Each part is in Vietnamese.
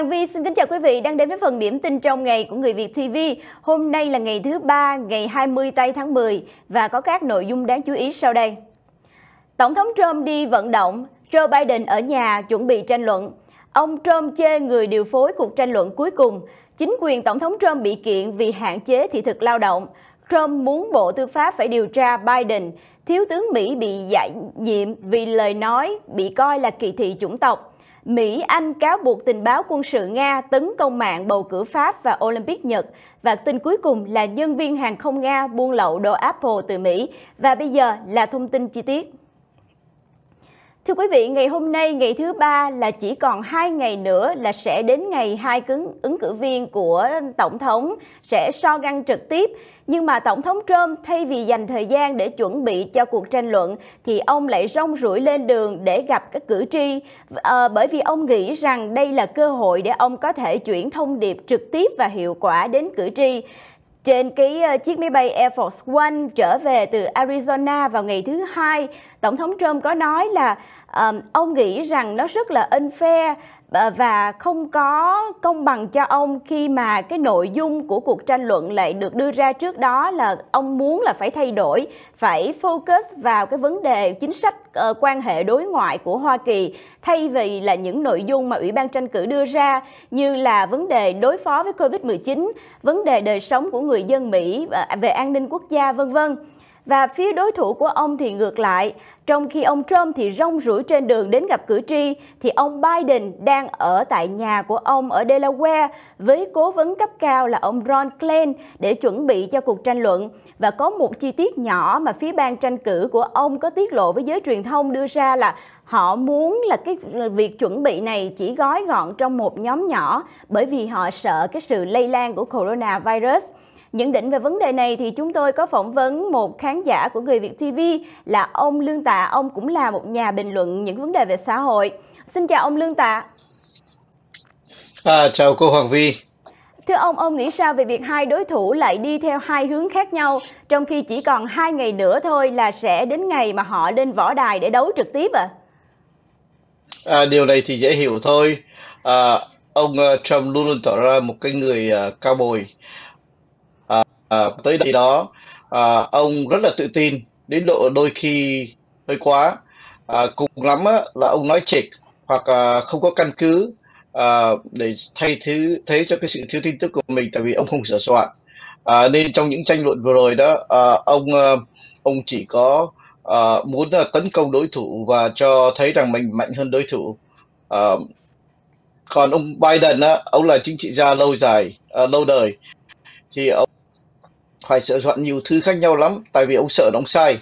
Hoàng Vi xin kính chào quý vị đang đến với phần điểm tin trong ngày của Người Việt TV. Hôm nay là ngày thứ ba, ngày 20 tây tháng 10 và có các nội dung đáng chú ý sau đây. Tổng thống Trump đi vận động, Joe Biden ở nhà chuẩn bị tranh luận. Ông Trump chê người điều phối cuộc tranh luận cuối cùng. Chính quyền Tổng thống Trump bị kiện vì hạn chế thị thực lao động. Trump muốn Bộ Tư pháp phải điều tra Biden. Thiếu tướng Mỹ bị giải nhiệm vì lời nói bị coi là kỳ thị chủng tộc. Mỹ, Anh cáo buộc tình báo quân sự Nga tấn công mạng bầu cử Pháp và Olympic Nhật. Và tin cuối cùng là nhân viên hàng không Nga buôn lậu đồ Apple từ Mỹ. Và bây giờ là thông tin chi tiết. Thưa quý vị, ngày hôm nay ngày thứ ba là chỉ còn hai ngày nữa là sẽ đến ngày hai cứng ứng cử viên của tổng thống sẽ so găng trực tiếp. Nhưng mà tổng thống Trump thay vì dành thời gian để chuẩn bị cho cuộc tranh luận thì ông lại rong rủi lên đường để gặp các cử tri à, bởi vì ông nghĩ rằng đây là cơ hội để ông có thể chuyển thông điệp trực tiếp và hiệu quả đến cử tri. Trên cái ờ, chiếc máy bay Air Force One trở về từ Arizona vào ngày thứ hai, Tổng thống Trump có nói là um, ông nghĩ rằng nó rất là unfair và không có công bằng cho ông khi mà cái nội dung của cuộc tranh luận lại được đưa ra trước đó là ông muốn là phải thay đổi, phải focus vào cái vấn đề chính sách uh, quan hệ đối ngoại của Hoa Kỳ thay vì là những nội dung mà Ủy ban tranh cử đưa ra như là vấn đề đối phó với Covid-19, vấn đề đời sống của người dân Mỹ à, về an ninh quốc gia vân vân. Và phía đối thủ của ông thì ngược lại, trong khi ông Trump thì rong rủi trên đường đến gặp cử tri, thì ông Biden đang ở tại nhà của ông ở Delaware với cố vấn cấp cao là ông Ron Klain để chuẩn bị cho cuộc tranh luận. Và có một chi tiết nhỏ mà phía ban tranh cử của ông có tiết lộ với giới truyền thông đưa ra là họ muốn là cái việc chuẩn bị này chỉ gói gọn trong một nhóm nhỏ bởi vì họ sợ cái sự lây lan của coronavirus. virus. Nhận định về vấn đề này thì chúng tôi có phỏng vấn một khán giả của Người Việt TV là ông Lương Tạ. Ông cũng là một nhà bình luận những vấn đề về xã hội. Xin chào ông Lương Tạ. À, chào cô Hoàng Vi. Thưa ông, ông nghĩ sao về việc hai đối thủ lại đi theo hai hướng khác nhau, trong khi chỉ còn hai ngày nữa thôi là sẽ đến ngày mà họ lên võ đài để đấu trực tiếp ạ? À? À, điều này thì dễ hiểu thôi. À, ông ờ, Trump luôn luôn tỏ ra một cái người uh, cao bồi à, tới đây đó à, ông rất là tự tin đến độ đôi khi hơi quá à, cùng lắm á, là ông nói trịch hoặc à, không có căn cứ à, để thay thứ thế cho cái sự thiếu tin tức của mình tại vì ông không sửa soạn à, nên trong những tranh luận vừa rồi đó à, ông à, ông chỉ có à, muốn à, tấn công đối thủ và cho thấy rằng mình mạnh hơn đối thủ à, còn ông Biden á, ông là chính trị gia lâu dài à, lâu đời thì ông phải sửa soạn nhiều thứ khác nhau lắm tại vì ông sợ ông sai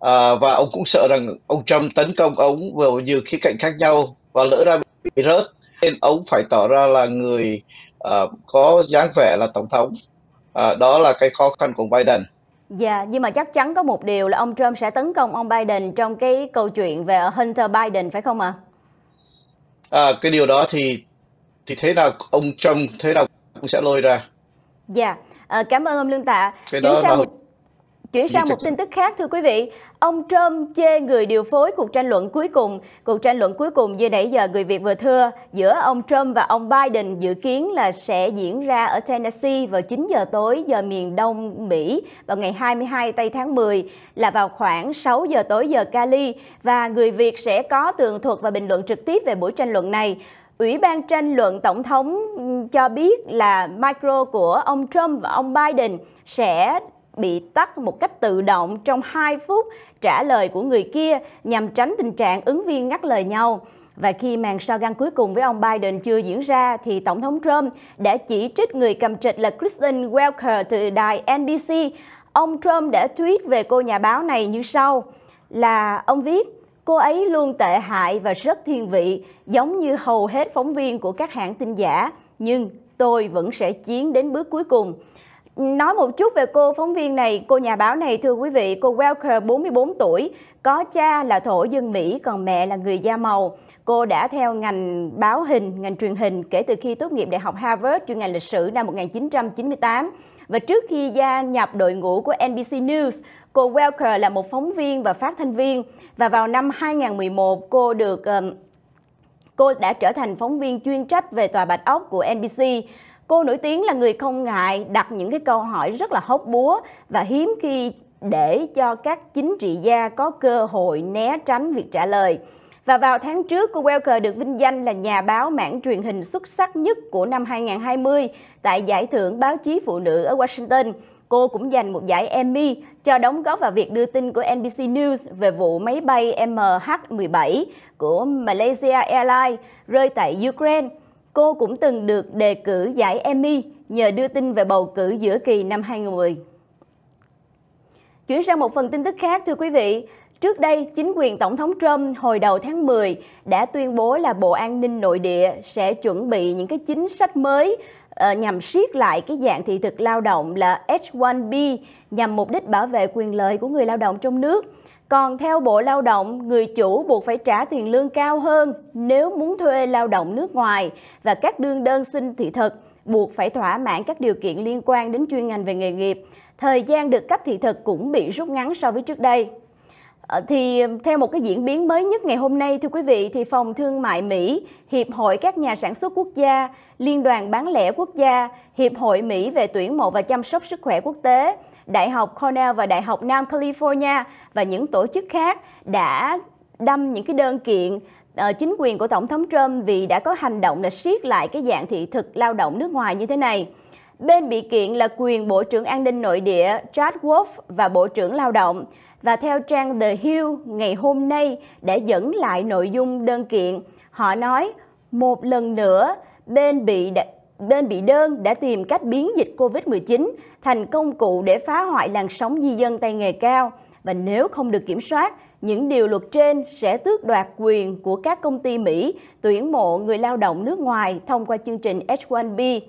à, và ông cũng sợ rằng ông Trump tấn công ông vào nhiều khía cạnh khác nhau và lỡ ra bị rớt nên ông phải tỏ ra là người uh, có dáng vẻ là tổng thống uh, đó là cái khó khăn của Biden. Dạ, yeah, nhưng mà chắc chắn có một điều là ông Trump sẽ tấn công ông Biden trong cái câu chuyện về Hunter Biden phải không ạ? À? à, cái điều đó thì thì thế nào ông Trump thế nào cũng sẽ lôi ra. Dạ. Yeah. À, cảm ơn ông Lương Tạ. Cái chuyển sang một Chuyển sang một tin tức khác thưa quý vị, ông Trump chê người điều phối cuộc tranh luận cuối cùng. Cuộc tranh luận cuối cùng như nãy giờ người Việt vừa thưa giữa ông Trump và ông Biden dự kiến là sẽ diễn ra ở Tennessee vào 9 giờ tối giờ miền Đông Mỹ vào ngày 22 tây tháng 10 là vào khoảng 6 giờ tối giờ Cali và người Việt sẽ có tường thuật và bình luận trực tiếp về buổi tranh luận này. Ủy ban tranh luận Tổng thống cho biết là micro của ông Trump và ông Biden sẽ bị tắt một cách tự động trong 2 phút trả lời của người kia nhằm tránh tình trạng ứng viên ngắt lời nhau. Và khi màn sao găng cuối cùng với ông Biden chưa diễn ra thì Tổng thống Trump đã chỉ trích người cầm trịch là Kristen Welker từ đài NBC. Ông Trump đã tweet về cô nhà báo này như sau là ông viết Cô ấy luôn tệ hại và rất thiên vị, giống như hầu hết phóng viên của các hãng tin giả. Nhưng tôi vẫn sẽ chiến đến bước cuối cùng. Nói một chút về cô phóng viên này, cô nhà báo này thưa quý vị, cô Welker 44 tuổi, có cha là thổ dân Mỹ còn mẹ là người da màu. Cô đã theo ngành báo hình, ngành truyền hình kể từ khi tốt nghiệp Đại học Harvard chuyên ngành lịch sử năm 1998. Và trước khi gia nhập đội ngũ của NBC News, cô Welker là một phóng viên và phát thanh viên và vào năm 2011 cô được um, cô đã trở thành phóng viên chuyên trách về tòa Bạch Ốc của NBC. Cô nổi tiếng là người không ngại đặt những cái câu hỏi rất là hóc búa và hiếm khi để cho các chính trị gia có cơ hội né tránh việc trả lời. Và vào tháng trước, cô Welker được vinh danh là nhà báo mảng truyền hình xuất sắc nhất của năm 2020 tại Giải thưởng Báo chí Phụ nữ ở Washington. Cô cũng giành một giải Emmy cho đóng góp vào việc đưa tin của NBC News về vụ máy bay MH17 của Malaysia Airlines rơi tại Ukraine. Cô cũng từng được đề cử giải Emmy nhờ đưa tin về bầu cử giữa kỳ năm 2010. Chuyển sang một phần tin tức khác thưa quý vị, Trước đây, chính quyền Tổng thống Trump hồi đầu tháng 10 đã tuyên bố là Bộ An ninh Nội địa sẽ chuẩn bị những cái chính sách mới ờ, nhằm siết lại cái dạng thị thực lao động là H1B nhằm mục đích bảo vệ quyền lợi của người lao động trong nước. Còn theo Bộ Lao động, người chủ buộc phải trả tiền lương cao hơn nếu muốn thuê lao động nước ngoài và các đương đơn xin thị thực buộc phải thỏa mãn các điều kiện liên quan đến chuyên ngành về nghề nghiệp. Thời gian được cấp thị thực cũng bị rút ngắn so với trước đây. Ờ, thì theo một cái diễn biến mới nhất ngày hôm nay thưa quý vị thì Phòng Thương mại Mỹ, Hiệp hội các nhà sản xuất quốc gia, Liên đoàn bán lẻ quốc gia, Hiệp hội Mỹ về tuyển mộ và chăm sóc sức khỏe quốc tế, Đại học Cornell và Đại học Nam California và những tổ chức khác đã đâm những cái đơn kiện ờ, chính quyền của Tổng thống Trump vì đã có hành động là siết lại cái dạng thị thực lao động nước ngoài như thế này. Bên bị kiện là quyền Bộ trưởng An ninh Nội địa Chad Wolf và Bộ trưởng Lao động. Và theo trang The Hill ngày hôm nay đã dẫn lại nội dung đơn kiện, họ nói một lần nữa bên bị đã, bên bị đơn đã tìm cách biến dịch Covid-19 thành công cụ để phá hoại làn sóng di dân tay nghề cao và nếu không được kiểm soát, những điều luật trên sẽ tước đoạt quyền của các công ty Mỹ tuyển mộ người lao động nước ngoài thông qua chương trình H1B.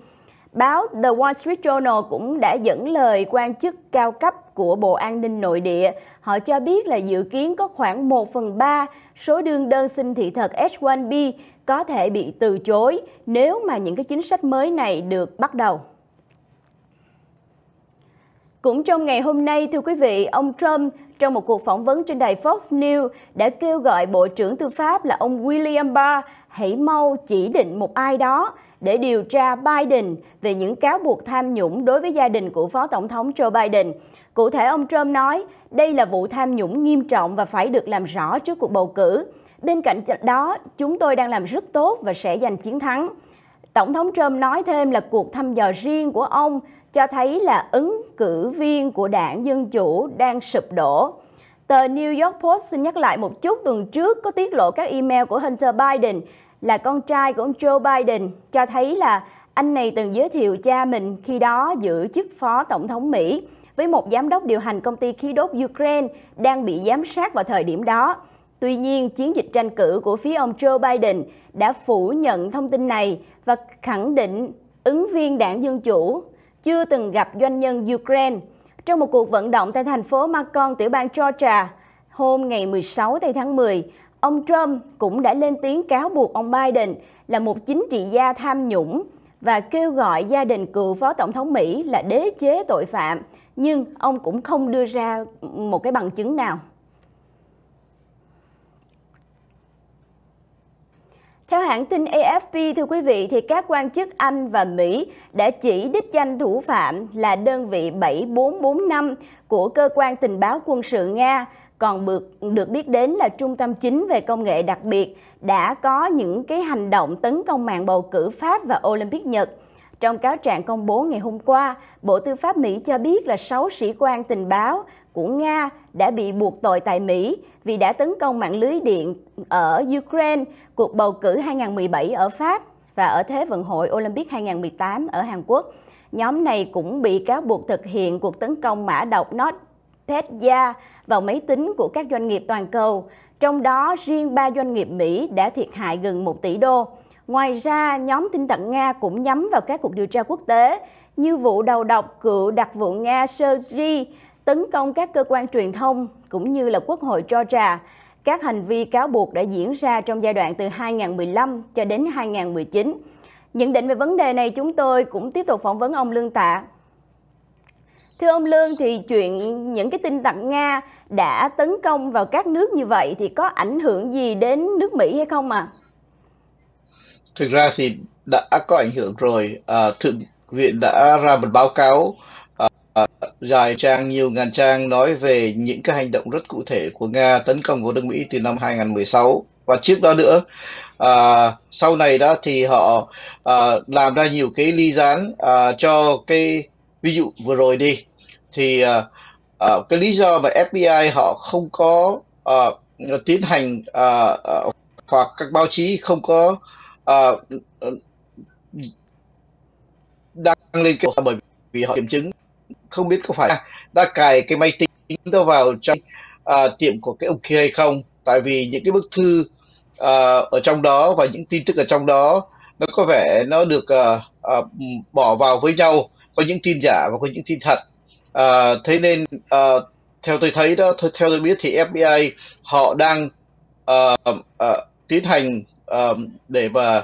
Báo The Wall Street Journal cũng đã dẫn lời quan chức cao cấp của Bộ An ninh Nội địa. Họ cho biết là dự kiến có khoảng 1 phần 3 số đương đơn xin thị thực H1B có thể bị từ chối nếu mà những cái chính sách mới này được bắt đầu. Cũng trong ngày hôm nay, thưa quý vị, ông Trump trong một cuộc phỏng vấn trên đài Fox News đã kêu gọi Bộ trưởng Tư pháp là ông William Barr hãy mau chỉ định một ai đó để điều tra Biden về những cáo buộc tham nhũng đối với gia đình của Phó Tổng thống Joe Biden. Cụ thể, ông Trump nói đây là vụ tham nhũng nghiêm trọng và phải được làm rõ trước cuộc bầu cử. Bên cạnh đó, chúng tôi đang làm rất tốt và sẽ giành chiến thắng. Tổng thống Trump nói thêm là cuộc thăm dò riêng của ông cho thấy là ứng cử viên của đảng Dân Chủ đang sụp đổ. Tờ New York Post xin nhắc lại một chút tuần trước có tiết lộ các email của Hunter Biden là con trai của ông Joe Biden cho thấy là anh này từng giới thiệu cha mình khi đó giữ chức phó tổng thống Mỹ với một giám đốc điều hành công ty khí đốt Ukraine đang bị giám sát vào thời điểm đó. Tuy nhiên, chiến dịch tranh cử của phía ông Joe Biden đã phủ nhận thông tin này và khẳng định ứng viên đảng Dân Chủ chưa từng gặp doanh nhân Ukraine. Trong một cuộc vận động tại thành phố Macon, tiểu bang Georgia, hôm ngày 16 tháng 10, ông Trump cũng đã lên tiếng cáo buộc ông Biden là một chính trị gia tham nhũng và kêu gọi gia đình cựu phó tổng thống Mỹ là đế chế tội phạm, nhưng ông cũng không đưa ra một cái bằng chứng nào. Theo hãng tin AFP, thưa quý vị, thì các quan chức Anh và Mỹ đã chỉ đích danh thủ phạm là đơn vị 7445 của cơ quan tình báo quân sự Nga, còn được, được biết đến là trung tâm chính về công nghệ đặc biệt, đã có những cái hành động tấn công mạng bầu cử Pháp và Olympic Nhật. Trong cáo trạng công bố ngày hôm qua, Bộ Tư pháp Mỹ cho biết là 6 sĩ quan tình báo của Nga đã bị buộc tội tại Mỹ vì đã tấn công mạng lưới điện ở Ukraine, cuộc bầu cử 2017 ở Pháp và ở Thế vận hội Olympic 2018 ở Hàn Quốc. Nhóm này cũng bị cáo buộc thực hiện cuộc tấn công mã độc NotPetya vào máy tính của các doanh nghiệp toàn cầu. Trong đó, riêng ba doanh nghiệp Mỹ đã thiệt hại gần 1 tỷ đô. Ngoài ra, nhóm tin tặc Nga cũng nhắm vào các cuộc điều tra quốc tế như vụ đầu độc cựu đặc vụ Nga Sergei tấn công các cơ quan truyền thông cũng như là Quốc hội Georgia. Các hành vi cáo buộc đã diễn ra trong giai đoạn từ 2015 cho đến 2019. Nhận định về vấn đề này chúng tôi cũng tiếp tục phỏng vấn ông Lương Tạ. Thưa ông Lương thì chuyện những cái tin tặc Nga đã tấn công vào các nước như vậy thì có ảnh hưởng gì đến nước Mỹ hay không ạ? À? Thực ra thì đã có ảnh hưởng rồi. À, Thượng viện đã ra một báo cáo dài trang nhiều ngàn trang nói về những cái hành động rất cụ thể của Nga tấn công vào nước Mỹ từ năm 2016 và trước đó nữa à, sau này đó thì họ à, làm ra nhiều cái ly gián à, cho cái ví dụ vừa rồi đi thì à, à, cái lý do mà FBI họ không có à, tiến hành à, à, hoặc các báo chí không có à, đăng lên cái bởi vì họ kiểm chứng không biết có phải đã cài cái máy tính đó vào trong à, tiệm của cái ông kia hay không tại vì những cái bức thư à, ở trong đó và những tin tức ở trong đó nó có vẻ nó được à, à, bỏ vào với nhau có những tin giả và có những tin thật à, thế nên à, theo tôi thấy đó theo tôi biết thì FBI họ đang à, à, tiến hành à, để mà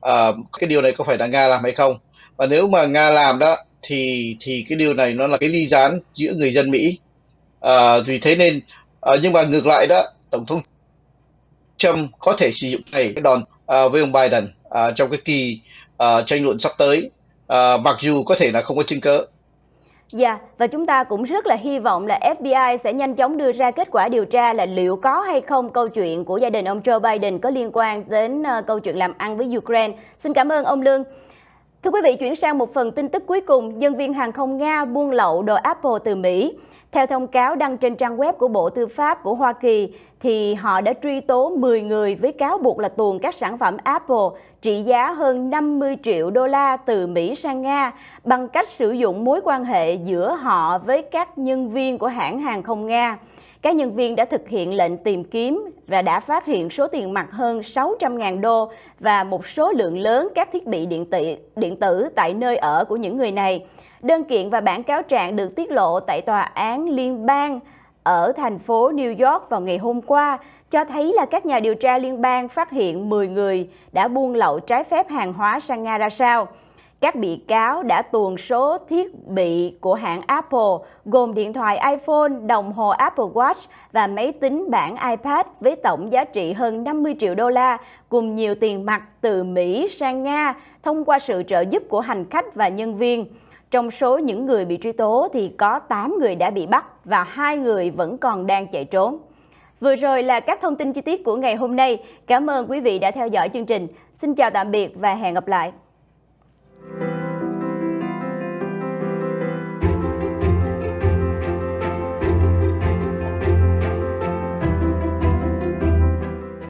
à, cái điều này có phải là Nga làm hay không và nếu mà Nga làm đó thì thì cái điều này nó là cái ly gián giữa người dân Mỹ à, vì thế nên à, nhưng mà ngược lại đó tổng thống Trump có thể sử dụng này cái đòn à, với ông Biden à, trong cái kỳ à, tranh luận sắp tới à, mặc dù có thể là không có chứng cớ Dạ, yeah, và chúng ta cũng rất là hy vọng là FBI sẽ nhanh chóng đưa ra kết quả điều tra là liệu có hay không câu chuyện của gia đình ông Joe Biden có liên quan đến ờ, câu chuyện làm ăn với Ukraine. Xin cảm ơn ông Lương. Thưa quý vị, chuyển sang một phần tin tức cuối cùng, nhân viên hàng không Nga buôn lậu đồ Apple từ Mỹ. Theo thông cáo đăng trên trang web của Bộ Tư pháp của Hoa Kỳ, thì họ đã truy tố 10 người với cáo buộc là tuồn các sản phẩm Apple trị giá hơn 50 triệu đô la từ Mỹ sang Nga bằng cách sử dụng mối quan hệ giữa họ với các nhân viên của hãng hàng không Nga. Các nhân viên đã thực hiện lệnh tìm kiếm và đã phát hiện số tiền mặt hơn 600.000 đô và một số lượng lớn các thiết bị điện tử, điện tử tại nơi ở của những người này. Đơn kiện và bản cáo trạng được tiết lộ tại tòa án liên bang ở thành phố New York vào ngày hôm qua cho thấy là các nhà điều tra liên bang phát hiện 10 người đã buôn lậu trái phép hàng hóa sang Nga ra sao. Các bị cáo đã tuồn số thiết bị của hãng Apple gồm điện thoại iPhone, đồng hồ Apple Watch và máy tính bảng iPad với tổng giá trị hơn 50 triệu đô la cùng nhiều tiền mặt từ Mỹ sang Nga thông qua sự trợ giúp của hành khách và nhân viên. Trong số những người bị truy tố thì có 8 người đã bị bắt và hai người vẫn còn đang chạy trốn. Vừa rồi là các thông tin chi tiết của ngày hôm nay. Cảm ơn quý vị đã theo dõi chương trình. Xin chào tạm biệt và hẹn gặp lại.